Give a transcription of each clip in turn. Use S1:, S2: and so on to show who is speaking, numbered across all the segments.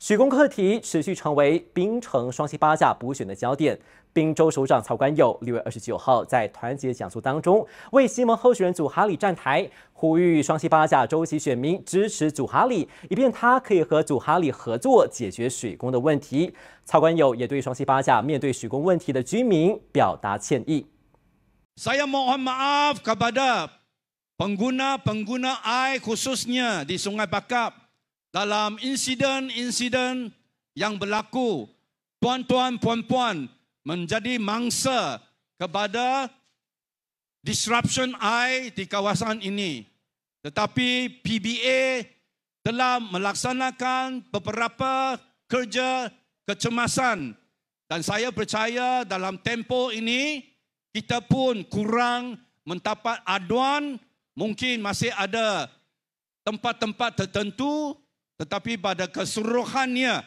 S1: 许工课题持续成为槟城双溪八甲补选的焦点。滨州首长曹官友六月二十九号在团结讲座当中，为西盟候选人祖哈里站台，呼吁双溪八甲周席选民支持祖哈里，以便他可以和祖哈里合作解决水工的问题。曹官友也对双溪八甲面对水工问题的居民表达歉意。
S2: Saya mohon maaf kepada pengguna pengguna air khususnya di Sungai Bakap. dalam insiden-insiden yang berlaku tuan-tuan puan-puan menjadi mangsa kepada disruption air di kawasan ini tetapi PBA telah melaksanakan beberapa kerja kecemasan dan saya percaya dalam tempoh ini kita pun kurang mendapat aduan mungkin masih ada tempat-tempat tertentu tetapi pada keseluruhannya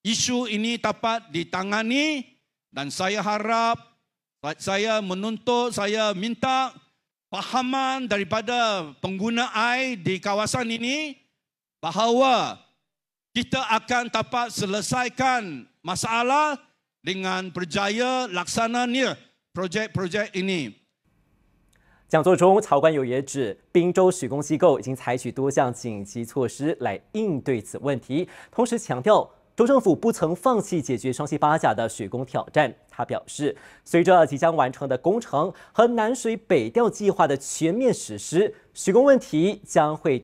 S2: isu ini dapat ditangani dan saya harap saya menuntut saya minta pahaman daripada pengguna air di kawasan ini bahawa kita akan dapat selesaikan masalah dengan berjaya laksananya projek-projek ini
S1: 讲座中，曹冠友也指，滨州水工机构已经采取多项紧急措施来应对此问题，同时强调，州政府不曾放弃解决双溪八甲的水工挑战。他表示，随着即将完成的工程和南水北调计划的全面实施，水工问题将会。